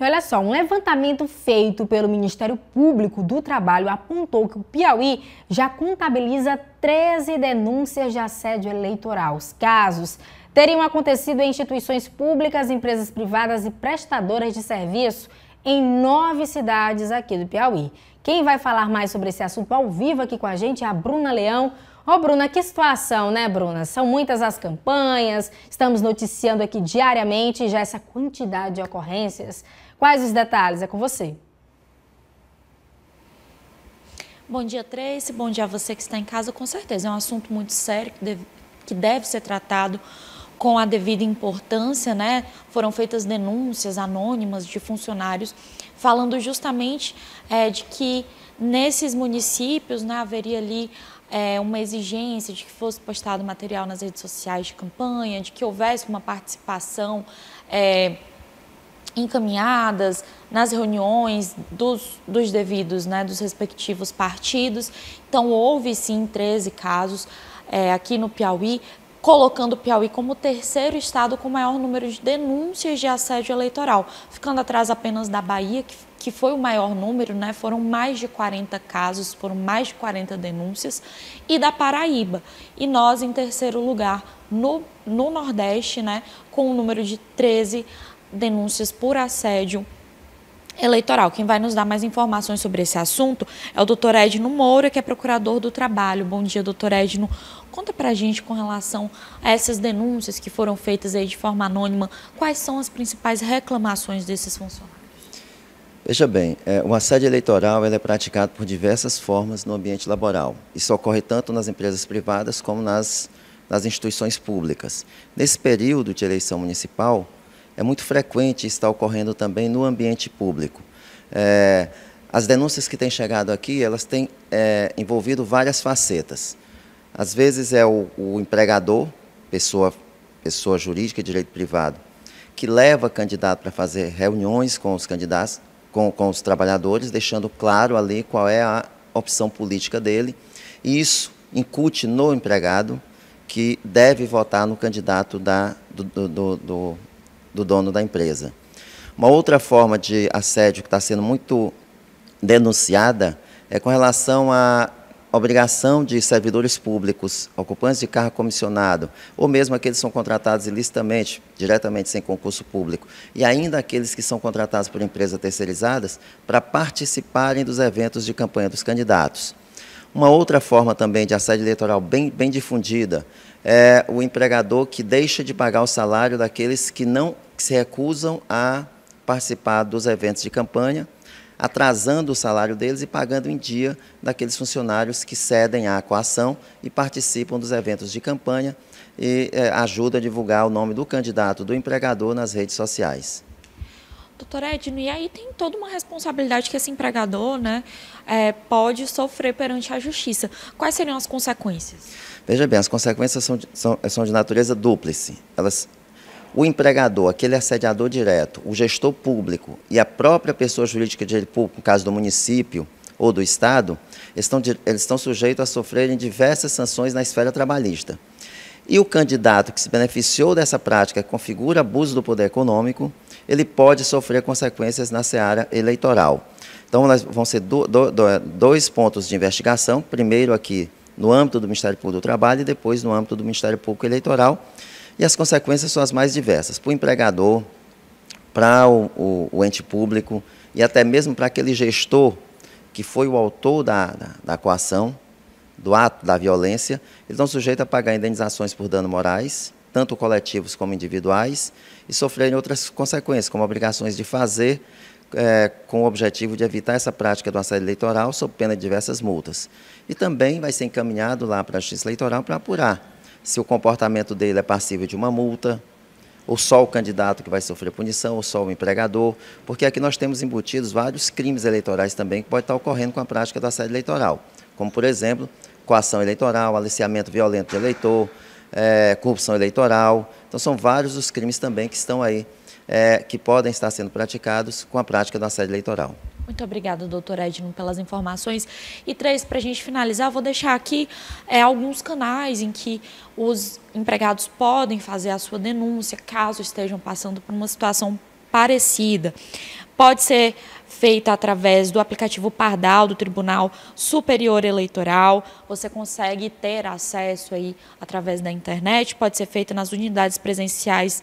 Olha só, um levantamento feito pelo Ministério Público do Trabalho apontou que o Piauí já contabiliza 13 denúncias de assédio eleitoral. Os casos teriam acontecido em instituições públicas, empresas privadas e prestadoras de serviço em nove cidades aqui do Piauí. Quem vai falar mais sobre esse assunto ao vivo aqui com a gente é a Bruna Leão. Ô, Bruna, que situação, né, Bruna? São muitas as campanhas, estamos noticiando aqui diariamente já essa quantidade de ocorrências Quais os detalhes? É com você. Bom dia, Trace. Bom dia a você que está em casa. Com certeza é um assunto muito sério que deve, que deve ser tratado com a devida importância, né? Foram feitas denúncias anônimas de funcionários falando justamente é, de que nesses municípios né, haveria ali é, uma exigência de que fosse postado material nas redes sociais de campanha, de que houvesse uma participação. É, encaminhadas nas reuniões dos, dos devidos, né, dos respectivos partidos. Então, houve sim 13 casos é, aqui no Piauí, colocando o Piauí como o terceiro estado com maior número de denúncias de assédio eleitoral, ficando atrás apenas da Bahia, que, que foi o maior número, né? foram mais de 40 casos, foram mais de 40 denúncias, e da Paraíba. E nós em terceiro lugar no, no Nordeste, né? com o um número de 13 denúncias por assédio eleitoral. Quem vai nos dar mais informações sobre esse assunto é o doutor Edno Moura, que é procurador do trabalho. Bom dia, doutor Edno. Conta pra gente com relação a essas denúncias que foram feitas aí de forma anônima, quais são as principais reclamações desses funcionários? Veja bem, é, o assédio eleitoral ele é praticado por diversas formas no ambiente laboral. Isso ocorre tanto nas empresas privadas como nas, nas instituições públicas. Nesse período de eleição municipal, é muito frequente está ocorrendo também no ambiente público. É, as denúncias que têm chegado aqui, elas têm é, envolvido várias facetas. Às vezes é o, o empregador, pessoa, pessoa jurídica, direito privado, que leva candidato para fazer reuniões com os candidatos, com, com os trabalhadores, deixando claro ali qual é a opção política dele. E isso incute no empregado que deve votar no candidato da, do, do, do, do dono da empresa. Uma outra forma de assédio que está sendo muito denunciada é com relação à obrigação de servidores públicos, ocupantes de carro comissionado, ou mesmo aqueles que são contratados ilicitamente, diretamente sem concurso público, e ainda aqueles que são contratados por empresas terceirizadas para participarem dos eventos de campanha dos candidatos. Uma outra forma também de assédio eleitoral bem, bem difundida é o empregador que deixa de pagar o salário daqueles que não que se recusam a participar dos eventos de campanha, atrasando o salário deles e pagando em dia daqueles funcionários que cedem à coação e participam dos eventos de campanha e é, ajuda a divulgar o nome do candidato, do empregador nas redes sociais. Doutora Edno, e aí tem toda uma responsabilidade que esse empregador né, é, pode sofrer perante a justiça. Quais seriam as consequências? Veja bem, as consequências são de, são, são de natureza dúplice. Elas, o empregador, aquele assediador direto, o gestor público e a própria pessoa jurídica de público, no caso do município ou do Estado, estão, eles estão sujeitos a sofrerem diversas sanções na esfera trabalhista. E o candidato que se beneficiou dessa prática que configura abuso do poder econômico, ele pode sofrer consequências na seara eleitoral. Então, vão ser do, do, dois pontos de investigação, primeiro aqui no âmbito do Ministério Público do Trabalho e depois no âmbito do Ministério Público Eleitoral. E as consequências são as mais diversas, para o empregador, para o, o, o ente público e até mesmo para aquele gestor que foi o autor da, da, da coação, do ato da violência, eles estão sujeitos a pagar indenizações por danos morais, tanto coletivos como individuais, e sofrerem outras consequências, como obrigações de fazer, é, com o objetivo de evitar essa prática do assédio eleitoral, sob pena de diversas multas. E também vai ser encaminhado lá para a Justiça Eleitoral para apurar se o comportamento dele é passível de uma multa, ou só o candidato que vai sofrer punição, ou só o empregador, porque aqui nós temos embutidos vários crimes eleitorais também que pode estar ocorrendo com a prática do assédio eleitoral como por exemplo, coação eleitoral, aliciamento violento de eleitor, é, corrupção eleitoral. Então são vários os crimes também que estão aí, é, que podem estar sendo praticados com a prática do assédio eleitoral. Muito obrigada, doutor Edno, pelas informações. E três, para a gente finalizar, vou deixar aqui é, alguns canais em que os empregados podem fazer a sua denúncia, caso estejam passando por uma situação parecida. Pode ser feita através do aplicativo Pardal do Tribunal Superior Eleitoral. Você consegue ter acesso aí através da internet, pode ser feita nas unidades presenciais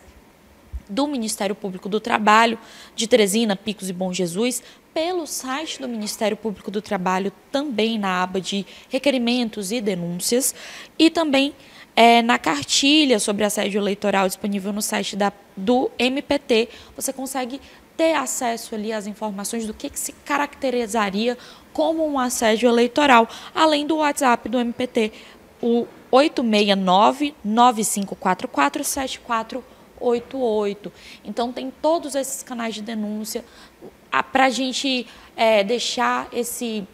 do Ministério Público do Trabalho de Teresina, Picos e Bom Jesus, pelo site do Ministério Público do Trabalho, também na aba de requerimentos e denúncias, e também é, na cartilha sobre assédio eleitoral disponível no site da, do MPT, você consegue ter acesso ali às informações do que, que se caracterizaria como um assédio eleitoral, além do WhatsApp do MPT, o 869-9544-7488. Então, tem todos esses canais de denúncia para a gente é, deixar esse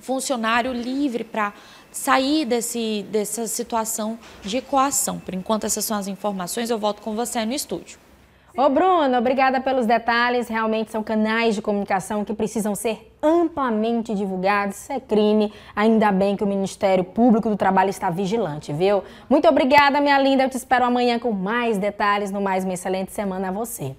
funcionário livre para sair desse, dessa situação de coação. Por enquanto, essas são as informações. Eu volto com você no estúdio. Ô, Bruno, obrigada pelos detalhes. Realmente são canais de comunicação que precisam ser amplamente divulgados. Isso é crime. Ainda bem que o Ministério Público do Trabalho está vigilante, viu? Muito obrigada, minha linda. Eu te espero amanhã com mais detalhes no mais uma excelente semana a você.